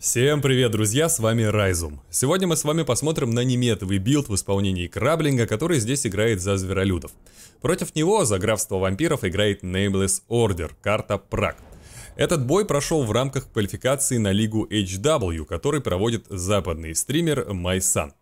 Всем привет, друзья, с вами Райзум. Сегодня мы с вами посмотрим на неметовый билд в исполнении Краблинга, который здесь играет за Зверолюдов. Против него за графство вампиров играет Nameless Order, карта Праг. Этот бой прошел в рамках квалификации на лигу HW, который проводит западный стример MySun.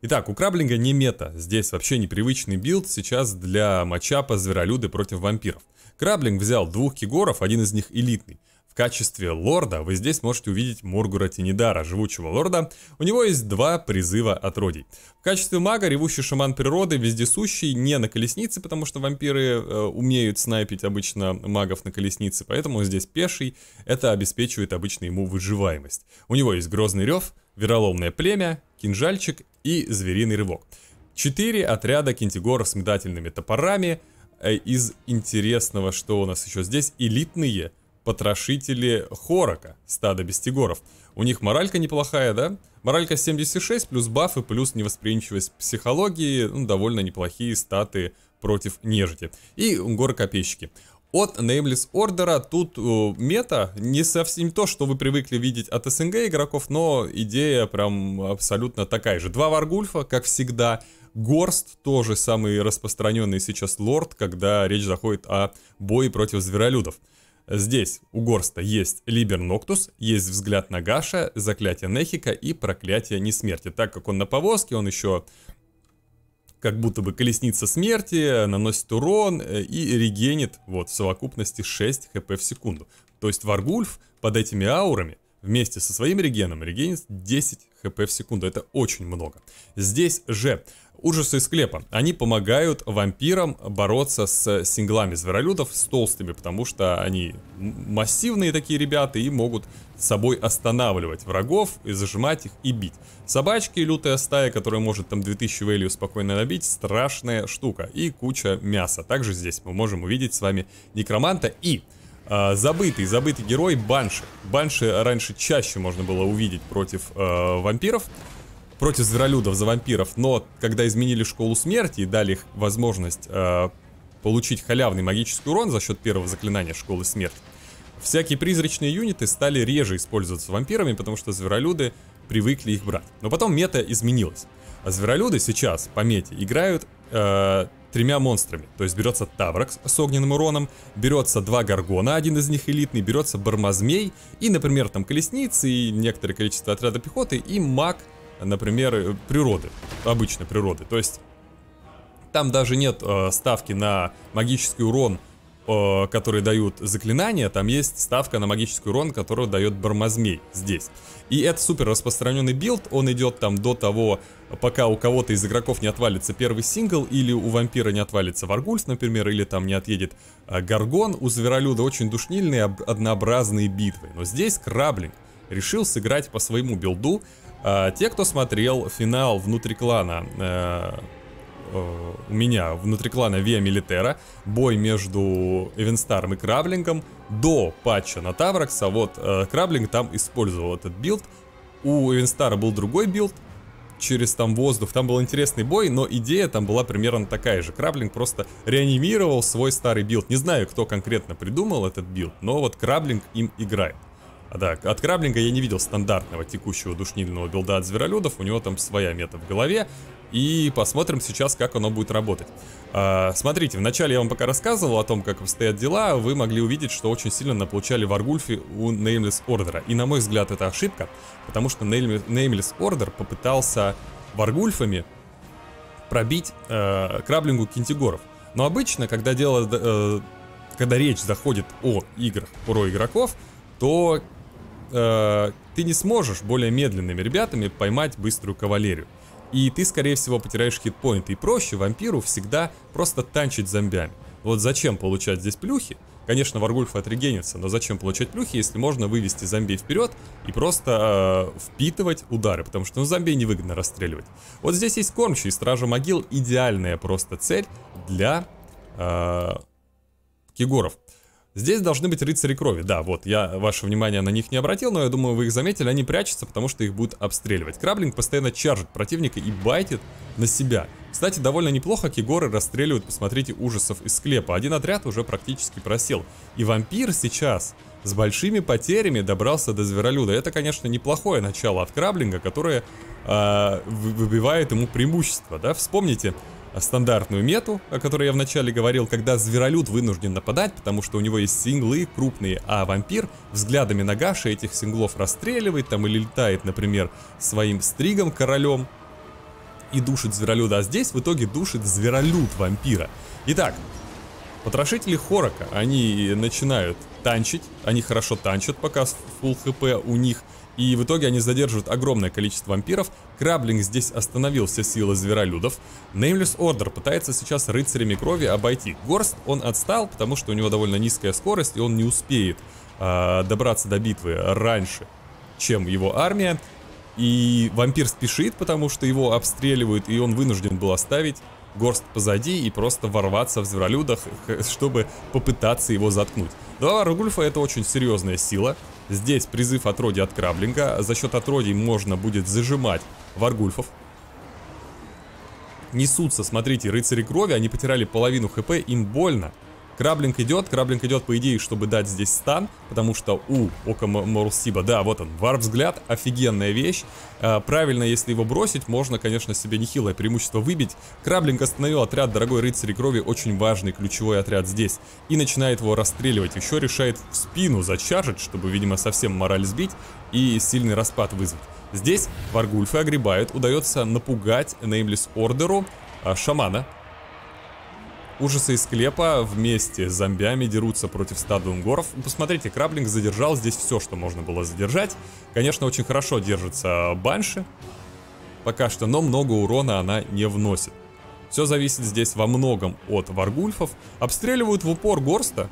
Итак, у Краблинга не мета, здесь вообще непривычный билд сейчас для матча по Зверолюды против вампиров. Краблинг взял двух кигоров, один из них элитный качестве лорда вы здесь можете увидеть Моргура Тинидара, живучего лорда. У него есть два призыва от родий. В качестве мага ревущий шаман природы, вездесущий, не на колеснице, потому что вампиры э, умеют снайпить обычно магов на колеснице, поэтому здесь пеший. Это обеспечивает обычно ему выживаемость. У него есть грозный рев, вероломное племя, кинжальчик и звериный рывок. Четыре отряда кентигоров с метательными топорами. Э, из интересного, что у нас еще здесь, элитные потрошители Хорока, стада бестигоров. У них моралька неплохая, да? Моралька 76, плюс бафы, плюс невосприимчивость психологии, ну, довольно неплохие статы против нежити. И горы-копейщики. От Nameless Order тут э, мета не совсем то, что вы привыкли видеть от СНГ игроков, но идея прям абсолютно такая же. Два Варгульфа, как всегда, Горст тоже самый распространенный сейчас лорд, когда речь заходит о бое против зверолюдов. Здесь у Горста есть Либер Ноктус, есть взгляд на Гаша, заклятие Нехика и проклятие Несмерти. Так как он на повозке, он еще как будто бы колесница смерти, наносит урон э, и регенит вот в совокупности 6 хп в секунду. То есть Варгульф под этими аурами вместе со своим регеном регенит 10 хп в секунду. Это очень много. Здесь же Ужасы из склепа. Они помогают вампирам бороться с синглами зверолюдов, с толстыми, потому что они массивные такие ребята и могут собой останавливать врагов и зажимать их и бить. Собачки, лютая стая, которая может там 2000 вэлью спокойно набить, страшная штука. И куча мяса. Также здесь мы можем увидеть с вами некроманта и... Uh, забытый, забытый герой Банши. Банши раньше чаще можно было увидеть против uh, вампиров против зверолюдов за вампиров, но когда изменили школу смерти и дали их возможность э, получить халявный магический урон за счет первого заклинания школы смерти, всякие призрачные юниты стали реже использоваться вампирами, потому что зверолюды привыкли их брать. Но потом мета изменилась. А зверолюды сейчас, по мете, играют э, тремя монстрами. То есть берется Тавракс с огненным уроном, берется два Гаргона, один из них элитный, берется Бармазмей и, например, там Колесницы и некоторое количество отряда пехоты и Маг – например, э, природы, обычной природы. То есть там даже нет э, ставки на магический урон, э, который дают заклинания, там есть ставка на магический урон, который дает Бармазмей здесь. И это супер распространенный билд, он идет там до того, пока у кого-то из игроков не отвалится первый сингл, или у вампира не отвалится Варгульс, например, или там не отъедет э, Гаргон, у Зверолюда очень душнильные, однообразные битвы. Но здесь Краблинг решил сыграть по своему билду, а, те, кто смотрел финал внутри клана, э, э, у меня внутри клана Виа Милитера, бой между Эвенстаром и Краблингом до патча на Тавракса, вот э, Краблинг там использовал этот билд, у Эвенстара был другой билд, через там воздух. Там был интересный бой, но идея там была примерно такая же. Краблинг просто реанимировал свой старый билд. Не знаю, кто конкретно придумал этот билд, но вот Краблинг им играет. Да, от Краблинга я не видел стандартного текущего душнильного билда от зверолюдов, у него там своя мета в голове, и посмотрим сейчас, как оно будет работать. А, смотрите, вначале я вам пока рассказывал о том, как обстоят дела, вы могли увидеть, что очень сильно наполучали Варгульфи у Nameless Order, и на мой взгляд это ошибка, потому что Nameless Order попытался Варгульфами пробить э, Краблингу Кентигоров. Но обычно, когда дело, э, когда речь заходит о играх про игроков, то э, ты не сможешь более медленными ребятами поймать быструю кавалерию. И ты, скорее всего, потеряешь хитпоинты. И проще вампиру всегда просто танчить зомбями. Вот зачем получать здесь плюхи? Конечно, Варгульф отрегенится, но зачем получать плюхи, если можно вывести зомби вперед и просто э, впитывать удары, потому что ну, зомби невыгодно расстреливать. Вот здесь есть кормчий, стража могил, идеальная просто цель для э, кигоров. Здесь должны быть рыцари крови. Да, вот, я ваше внимание на них не обратил, но я думаю, вы их заметили. Они прячутся, потому что их будут обстреливать. Краблинг постоянно чаржит противника и байтит на себя. Кстати, довольно неплохо кигоры расстреливают, посмотрите, ужасов из склепа. Один отряд уже практически просел. И вампир сейчас с большими потерями добрался до зверолюда. Это, конечно, неплохое начало от краблинга, которое э, выбивает ему преимущество. Да? Вспомните, стандартную мету, о которой я вначале говорил, когда зверолюд вынужден нападать, потому что у него есть синглы крупные, а вампир взглядами Нагаши этих синглов расстреливает там или летает, например, своим стригом королем и душит зверолюда, а здесь в итоге душит зверолюд вампира. Итак, потрошители Хорока, они начинают танчить, они хорошо танчат пока с full хп у них, и в итоге они задерживают огромное количество вампиров. Краблинг здесь остановил все силы зверолюдов. Nameless Ордер пытается сейчас рыцарями крови обойти. Горст он отстал, потому что у него довольно низкая скорость, и он не успеет э, добраться до битвы раньше, чем его армия. И вампир спешит, потому что его обстреливают, и он вынужден был оставить горст позади и просто ворваться в зверолюдах, чтобы попытаться его заткнуть. Два Ругульфа, это очень серьезная сила, Здесь призыв отроди от краблинга. За счет отродий можно будет зажимать варгульфов. Несутся, смотрите, рыцари крови. Они потеряли половину хп, им больно. Краблинг идет, Краблинг идет, по идее, чтобы дать здесь стан, потому что у Ока Морсиба, да, вот он, вар-взгляд, офигенная вещь. А, правильно, если его бросить, можно, конечно, себе нехилое преимущество выбить. Краблинг остановил отряд Дорогой Рыцарь Крови, очень важный ключевой отряд здесь, и начинает его расстреливать. Еще решает в спину зачаржить, чтобы, видимо, совсем мораль сбить и сильный распад вызвать. Здесь варгульфы огребают, удается напугать Неймлес Ордеру, а, шамана, Ужасы из склепа вместе с зомбями дерутся против стада унгоров. Посмотрите, Краблинг задержал здесь все, что можно было задержать. Конечно, очень хорошо держится Банши. Пока что, но много урона она не вносит. Все зависит здесь во многом от варгульфов. Обстреливают в упор горста.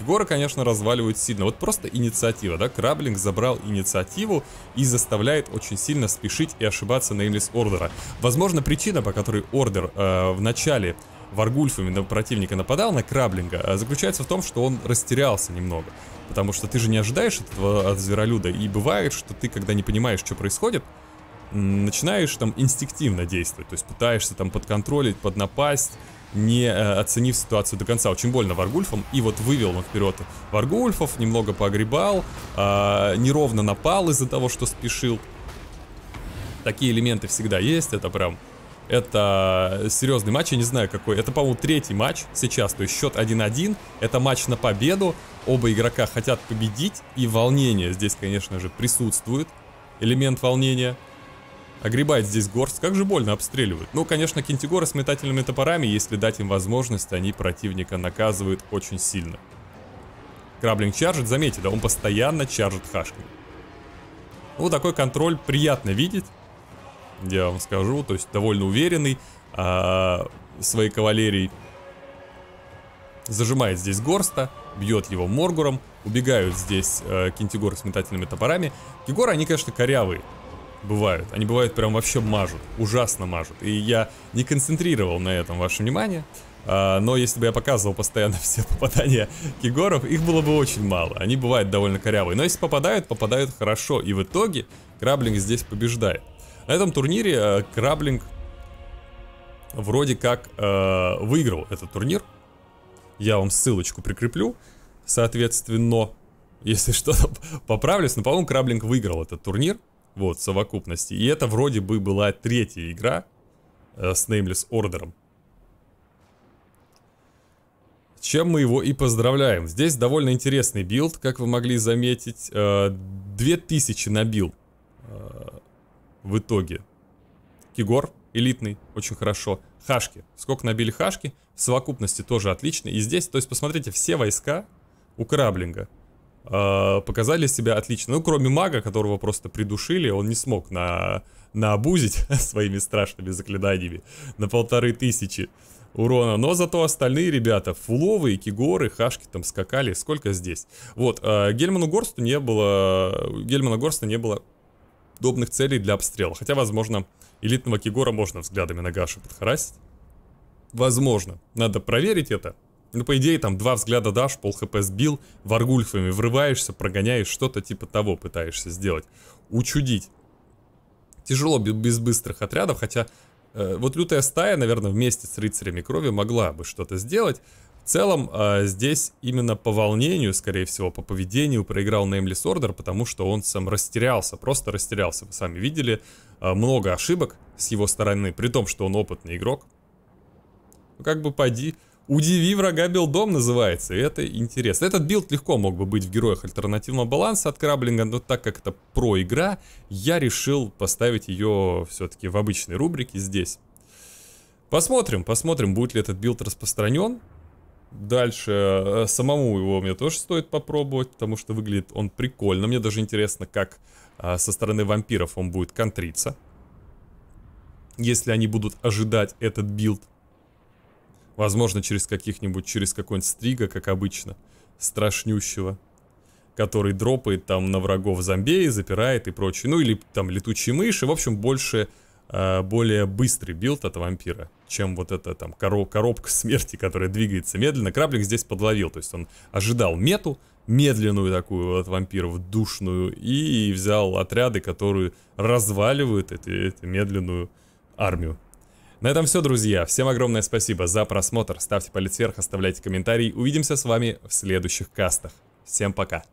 Горы, конечно, разваливают сильно. Вот просто инициатива, да? Краблинг забрал инициативу и заставляет очень сильно спешить и ошибаться на Эймлис Ордера. Возможно, причина, по которой Ордер э, в начале варгульфами на противника нападал, на краблинга, а заключается в том, что он растерялся немного. Потому что ты же не ожидаешь этого от зверолюда. И бывает, что ты, когда не понимаешь, что происходит, начинаешь там инстинктивно действовать. То есть пытаешься там подконтролить, поднапасть, не э, оценив ситуацию до конца. Очень больно Варгульфом. И вот вывел он вперед Варгульфов, немного погребал, а, неровно напал из-за того, что спешил. Такие элементы всегда есть, это прям это серьезный матч, я не знаю какой. Это, по-моему, третий матч сейчас, то есть счет 1-1. Это матч на победу. Оба игрока хотят победить, и волнение здесь, конечно же, присутствует. Элемент волнения. Огребает здесь горсть, как же больно обстреливают. Ну, конечно, кентигоры с метательными топорами, если дать им возможность, они противника наказывают очень сильно. Краблинг чаржит, заметьте, да, он постоянно чаржит хашками. Ну, такой контроль приятно видеть я вам скажу. То есть довольно уверенный а, своей кавалерией. Зажимает здесь Горста, бьет его Моргуром, убегают здесь э, Кентигор с метательными топорами. Кигоры, они, конечно, корявые бывают. Они бывают прям вообще мажут, ужасно мажут. И я не концентрировал на этом ваше внимание. А, но если бы я показывал постоянно все попадания кигоров, их было бы очень мало. Они бывают довольно корявые. Но если попадают, попадают хорошо. И в итоге Краблинг здесь побеждает. На этом турнире э, Краблинг вроде как э, выиграл этот турнир. Я вам ссылочку прикреплю, соответственно, если что, поправлюсь. Но, по-моему, Краблинг выиграл этот турнир, вот, в совокупности. И это вроде бы была третья игра э, с Nameless Order. Чем мы его и поздравляем. Здесь довольно интересный билд, как вы могли заметить. Э, 2000 на билд в итоге. Кигор элитный, очень хорошо. Хашки. Сколько набили хашки, в совокупности тоже отлично. И здесь, то есть, посмотрите, все войска у Краблинга э, а, показали себя отлично. Ну, кроме мага, которого просто придушили, он не смог на, наобузить своими страшными заклинаниями на полторы тысячи урона. Но зато остальные ребята, фуловые, кигоры, хашки там скакали. Сколько здесь? Вот, э, Гельману Горсту не было... Гельмана Горста не было удобных целей для обстрела. Хотя, возможно, элитного Кигора можно взглядами на Гашу подхарасить. Возможно. Надо проверить это. Ну, по идее, там два взгляда дашь, пол хп сбил, варгульфами врываешься, прогоняешь, что-то типа того пытаешься сделать. Учудить. Тяжело без быстрых отрядов, хотя э, вот лютая стая, наверное, вместе с рыцарями крови могла бы что-то сделать. В целом, а, здесь именно по волнению, скорее всего, по поведению проиграл Nameless Order, потому что он сам растерялся, просто растерялся. Вы сами видели а, много ошибок с его стороны, при том, что он опытный игрок. Ну, как бы поди, удиви врага билдом называется, и это интересно. Этот билд легко мог бы быть в героях альтернативного баланса от краблинга, но так как это про игра, я решил поставить ее все-таки в обычной рубрике здесь. Посмотрим, посмотрим, будет ли этот билд распространен. Дальше, э, самому его мне тоже стоит попробовать, потому что выглядит он прикольно. Мне даже интересно, как э, со стороны вампиров он будет контриться. Если они будут ожидать этот билд. Возможно, через каких-нибудь, через какой-нибудь стрига, как обычно, страшнющего. Который дропает там на врагов зомби, запирает и прочее. Ну или там летучие мыши. В общем, больше Э, более быстрый билд от вампира, чем вот эта там коробка смерти, которая двигается медленно. Краблик здесь подловил, то есть он ожидал мету, медленную такую от вампиров, душную, и взял отряды, которые разваливают эту, эту медленную армию. На этом все, друзья. Всем огромное спасибо за просмотр. Ставьте палец вверх, оставляйте комментарии. Увидимся с вами в следующих кастах. Всем пока.